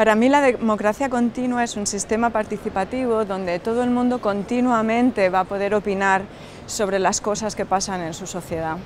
Para mí la democracia continua es un sistema participativo donde todo el mundo continuamente va a poder opinar sobre las cosas que pasan en su sociedad.